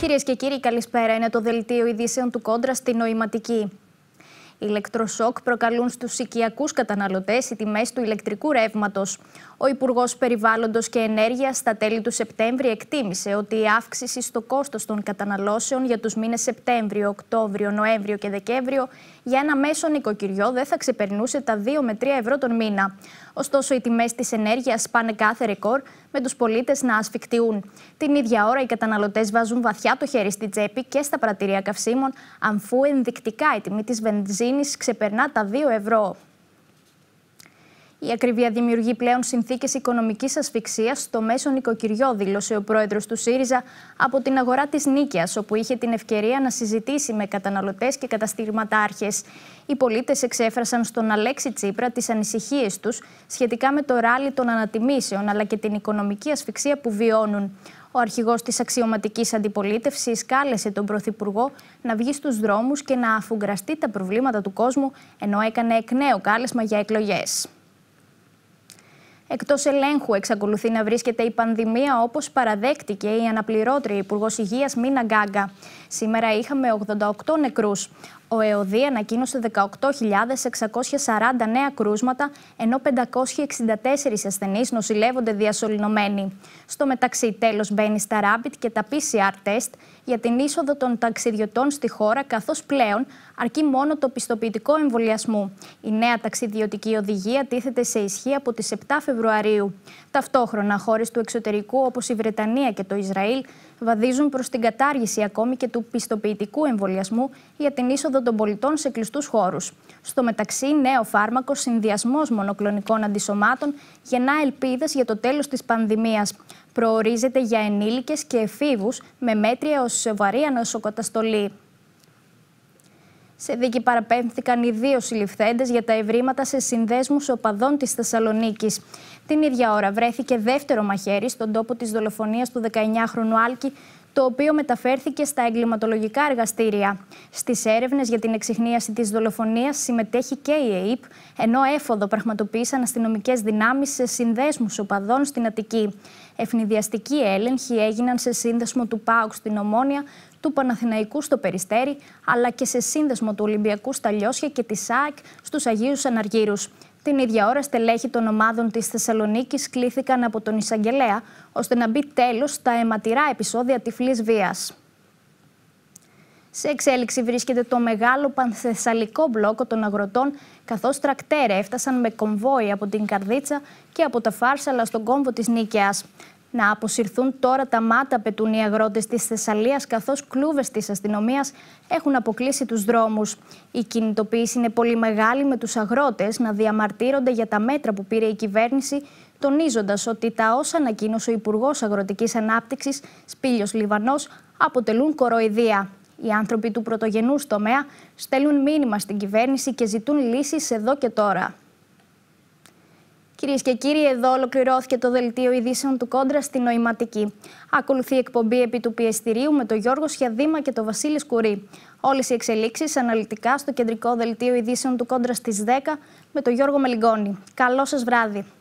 Κυρίες και κύριοι, καλησπέρα. Είναι το δελτίο ειδήσεων του Κόντρα στη Νοηματική ηλεκτροσόκ προκαλούν στους οικιακούς καταναλωτές οι τιμές του ηλεκτρικού ρεύματος. Ο Υπουργός Περιβάλλοντος και Ενέργειας στα τέλη του Σεπτέμβρη εκτίμησε ότι η αύξηση στο κόστος των καταναλώσεων για τους μήνες Σεπτέμβριο, Οκτώβριο, Νοέμβριο και Δεκέμβριο για ένα μέσο νοικοκυριό δεν θα ξεπερνούσε τα 2 με 3 ευρώ τον μήνα. Ωστόσο, οι τιμές της ενέργειας πάνε κάθε ρεκόρ, με τους πολίτες να ασφικτιούν. Την ίδια ώρα, οι καταναλωτές βάζουν βαθιά το χέρι στη τσέπη και στα πρατηρία καυσίμων, αφού ενδεικτικά η τιμή της βενζίνης ξεπερνά τα 2 ευρώ. Η ακριβία δημιουργεί πλέον συνθήκες οικονομικής ασφυξίας στο μέσο νοικοκυριό, δήλωσε ο πρόεδρος του ΣΥΡΙΖΑ από την αγορά της Νίκαιας, όπου είχε την ευκαιρία να συζητήσει με καταναλωτές και καταστηματάρχες. Οι πολίτες εξέφρασαν στον Αλέξη Τσίπρα τις ανησυχίες τους σχετικά με το ράλι των ανατιμήσεων αλλά και την οικονομική ασφυξία που βιώνουν. Ο αρχηγός της αξιωματικής αντιπολίτευσης κάλεσε τον Πρωθυπουργό να βγει στους δρόμους και να αφουγκραστεί τα προβλήματα του κόσμου, ενώ έκανε εκ νέου κάλεσμα για εκλογές. Εκτός ελέγχου, εξακολουθεί να βρίσκεται η πανδημία, όπως παραδέχτηκε η αναπληρώτρια Υπουργός Υγείας Μίνα Γκάγκα. Σήμερα είχαμε 88 νεκρούς ο ΕΟΔΗ ανακοίνωσε 18.640 νέα κρούσματα, ενώ 564 ασθενείς νοσηλεύονται διασωληνωμένοι. Στο μεταξύ τέλος μπαίνει στα Rabbit και τα PCR test για την είσοδο των ταξιδιωτών στη χώρα, καθώς πλέον αρκεί μόνο το πιστοποιητικό εμβολιασμού. Η νέα ταξιδιωτική οδηγία τίθεται σε ισχύ από τις 7 Φεβρουαρίου. Ταυτόχρονα, χώρες του εξωτερικού όπως η Βρετανία και το Ισραήλ βαδίζουν προς την κατάργηση ακόμη και του πιστοποιητικού εμβολιασμού για την είσοδο των πολιτών σε κλειστούς χώρους. Στο μεταξύ, νέο φάρμακο, συνδυασμός μονοκλονικών αντισωμάτων, γεννά ελπίδες για το τέλος της πανδημίας. Προορίζεται για ενήλικες και εφήβους με μέτρια ως σοβαρή ανοσοκαταστολή. Σε δίκη παραπέμφθηκαν οι δύο συλληφθέντες για τα ευρήματα σε συνδέσμους οπαδών της Θεσσαλονίκης. Την ίδια ώρα βρέθηκε δεύτερο μαχαίρι στον τόπο της δολοφονίας του 19χρονου Άλκη, το οποίο μεταφέρθηκε στα εγκληματολογικά εργαστήρια. Στις έρευνες για την εξυχνίαση της δολοφονίας συμμετέχει και η ΕΕΠ, ενώ έφοδο πραγματοποίησαν αστυνομικές δυνάμεις σε συνδέσμους οπαδών στην Αττική. Ευνηδιαστικοί έλεγχοι έγιναν σε σύνδεσμο του ΠΑΟΚ στην Ομόνια, του Παναθηναϊκού στο Περιστέρι, αλλά και σε σύνδεσμο του Ολυμπιακού στα Λιώσια και τη ΣΑΚ στους Αγίους Αναργύρους. Την ίδια ώρα, στελέχη των ομάδων της Θεσσαλονίκης κλήθηκαν από τον Ισαγγελέα, ώστε να μπει τέλος στα αιματηρά επεισόδια τυφλής βίας. Σε εξέλιξη βρίσκεται το μεγάλο πανθεσσαλικό μπλόκο των αγροτών, καθώς τρακτέρ έφτασαν με κομβόι από την Καρδίτσα και από τα Φάρσαλα στον κόμβο της Νίκαιας. Να αποσυρθούν τώρα τα μάτα πετούν οι αγρότες της Θεσσαλίας καθώς κλούβες της αστυνομίας έχουν αποκλείσει τους δρόμους. Η κινητοποίηση είναι πολύ μεγάλη με τους αγρότες να διαμαρτύρονται για τα μέτρα που πήρε η κυβέρνηση τονίζοντας ότι τα όσα ανακοίνωσε ο υπουργός Αγροτικής ανάπτυξης Σπήλιος Λιβανός αποτελούν κοροϊδία. Οι άνθρωποι του πρωτογενούς τομέα στέλνουν μήνυμα στην κυβέρνηση και ζητούν λύσεις εδώ και τώρα. Κυρίες και κύριοι, εδώ ολοκληρώθηκε το δελτίο ειδήσεων του Κόντρα στη Νοηματική. Ακολουθεί η εκπομπή επί του πιεστηρίου με τον Γιώργο Σιαδήμα και τον Βασίλης Σκουρή. Όλες οι εξελίξεις αναλυτικά στο κεντρικό δελτίο ειδήσεων του Κόντρα στις 10 με τον Γιώργο Μελιγκόνη. Καλό σας βράδυ.